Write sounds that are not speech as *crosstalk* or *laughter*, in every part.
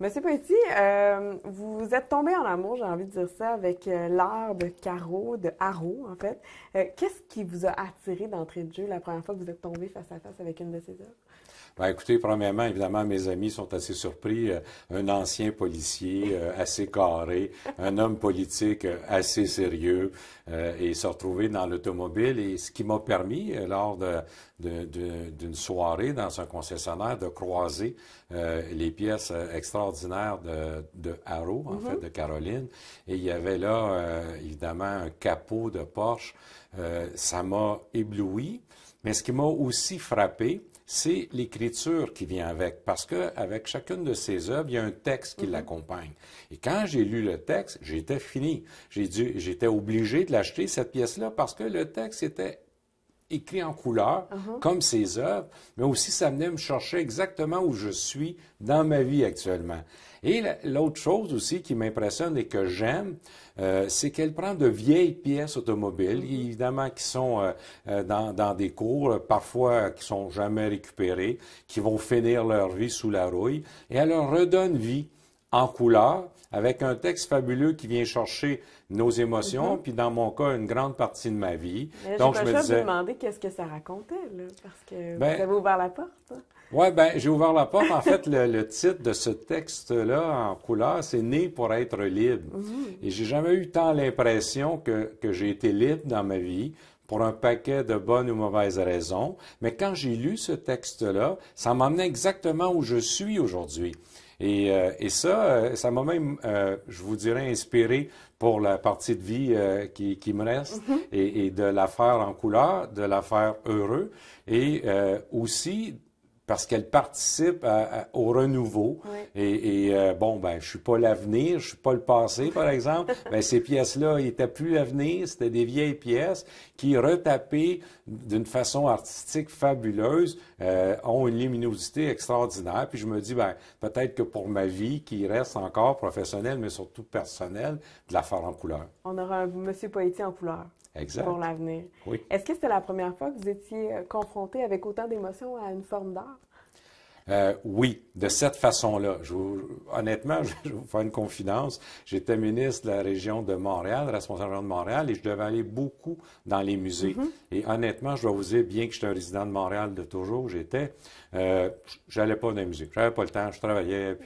Monsieur Petit, vous êtes tombé en amour, j'ai envie de dire ça, avec euh, l'art de carreau, de haro, en fait. Euh, qu'est-ce qui vous a attiré d'entrée de jeu la première fois que vous êtes tombé face à face avec une de ces œuvres? Ben, écoutez, premièrement, évidemment, mes amis sont assez surpris. Euh, un ancien policier assez carré, *laughs* un homme politique assez sérieux, et se retrouver dans l'automobile. Et ce qui m'a permis, lors d'une de, de, soirée dans un concessionnaire, de croiser les pièces extraordinaires ordinaire de, de Harrow, en mhm. fait, de Caroline. Et il y avait là, euh, évidemment, un capot de Porsche. Euh, ça m'a ébloui. Mais ce qui m'a aussi frappé, c'est l'écriture qui vient avec, parce que avec chacune de ses œuvres, il y a un texte qui mhm. l'accompagne. Et quand j'ai lu le texte, j'étais fini. J'ai dû, j'étais obligé de l'acheter cette pièce-là parce que le texte était écrit en couleur, uh-huh. comme ses œuvres, mais aussi ça venait me chercher exactement où je suis dans ma vie actuellement. Et l'autre chose aussi qui m'impressionne et que j'aime, euh, c'est qu'elle prend de vieilles pièces automobiles, uh-huh. évidemment qui sont euh, euh, dans, dans, des cours, parfois qui sont jamais récupérées, qui vont finir leur vie sous la rouille, et elle leur redonne vie en couleur, avec un texte fabuleux qui vient chercher nos émotions, mhm. puis dans mon cas, une grande partie de ma vie. Donc, je me disais... demander qu'est-ce que ça racontait, là, parce que vous ben avez ouvert la porte. Hein. Oui, ben j'ai ouvert la porte. en fait, le, titre de ce texte-là, en couleur, c'est « Né pour être libre mhm. Et j'ai jamais eu tant l'impression que, que j'ai été libre dans ma vie, pour un paquet de bonnes ou mauvaises raisons, mais quand j'ai lu ce texte-là, ça m'emmenait exactement où je suis aujourd'hui. Et, euh, et ça, euh, ça m'a même, euh, je vous dirais, inspiré pour la partie de vie qui, qui, me reste mhm. et, et, de la faire en couleur, de la faire heureux et aussi parce qu'elle participe au renouveau. Et, euh, bon, ben, je suis pas l'avenir, je suis pas le passé, par exemple. Mais *laughs* ben, ces pièces-là n'étaient plus l'avenir, c'était des vieilles pièces qui, retapées d'une façon artistique fabuleuse, euh, ont une luminosité extraordinaire. Puis je me dis, ben, peut-être que pour ma vie, qui reste encore professionnelle, mais surtout personnelle, de la faire en couleur. On aura un monsieur Poétier en couleur pour l'avenir. Est-ce que c'était la première fois que vous étiez euh, confronté avec autant d'émotions à une forme d'art? Euh, oui, de cette façon-là. honnêtement, *laughs* je, vais vous faire une confidence. J'étais ministre de la région de Montréal, responsable de Montréal, et je devais aller beaucoup dans les musées. Mm-hmm. Et honnêtement, je dois vous dire, bien que j'étais un résident de Montréal de toujours, j'étais, euh, j'allais pas dans les musées. J'avais pas le temps, je travaillais,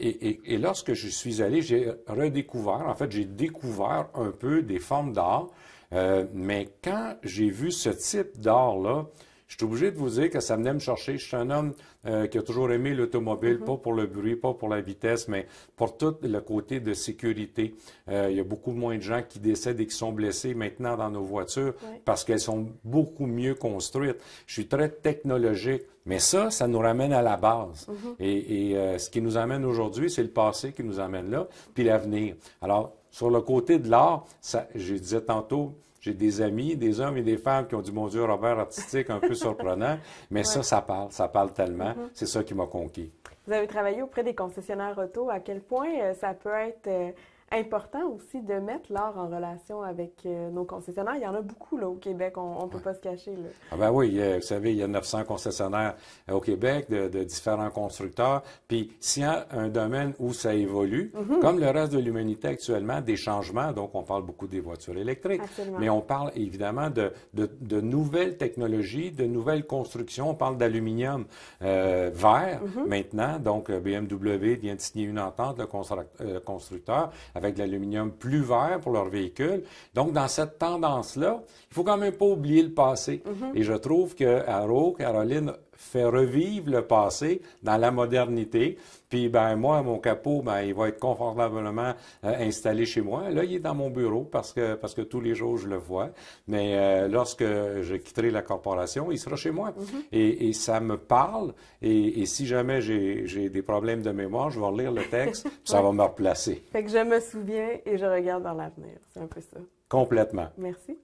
et, et, lorsque je suis allé, j'ai redécouvert, en fait, j'ai découvert un peu des formes d'art euh, mais quand j'ai vu ce type d'art-là, je suis obligé de vous dire que ça venait me chercher. Je suis un homme euh, qui a toujours aimé l'automobile, mhm. pas pour le bruit, pas pour la vitesse, mais pour tout le côté de sécurité. Euh, il y a beaucoup moins de gens qui décèdent et qui sont blessés maintenant dans nos voitures parce qu'elles sont beaucoup mieux construites. Je suis très technologique. Mais ça, ça nous ramène à la base. Mhm. Et, ce qui nous amène aujourd'hui, c'est le passé qui nous amène là, puis l'avenir. Alors, sur le côté de l'art, je disais tantôt, j'ai des amis, des hommes et des femmes qui ont du mon Dieu, Robert, artistique, un peu *laughs* surprenant, mais ça, ça parle, ça parle tellement. Mm-hmm. C'est ça qui m'a conquis. Vous avez travaillé auprès des concessionnaires auto. À quel point euh, ça peut être euh, important aussi de mettre l'art en relation avec euh, nos concessionnaires. Il y en a beaucoup là, au Québec, on ne peut pas se cacher. Là. Ah ben oui, vous savez, il y a 900 concessionnaires euh, au Québec de, différents constructeurs. Puis s'il y a un domaine où ça évolue, mhm. comme le reste de l'humanité actuellement, des changements, donc on parle beaucoup des voitures électriques, mais on parle évidemment de, de, nouvelles technologies, de nouvelles constructions. On parle d'aluminium euh, vert mhm. maintenant, donc BMW vient de signer une entente, le constructeur avec de l'aluminium plus vert pour leurs véhicules. Donc, dans cette tendance-là, il faut quand même pas oublier le passé. Mm-hmm. Et je trouve que Arrow, Caroline, fait revivre le passé dans la modernité. Puis, ben moi, mon capot, ben, il va être confortablement euh, installé chez moi. Là, il est dans mon bureau parce que, parce que tous les jours, je le vois. Mais euh, lorsque je quitterai la corporation, il sera chez moi. Mhm. et, et, ça me parle. Et, si jamais j'ai des problèmes de mémoire, je vais relire le texte, *laughs* ça va me replacer. Fait que je me souviens et je regarde dans l'avenir. C'est un peu ça. Complètement. Merci.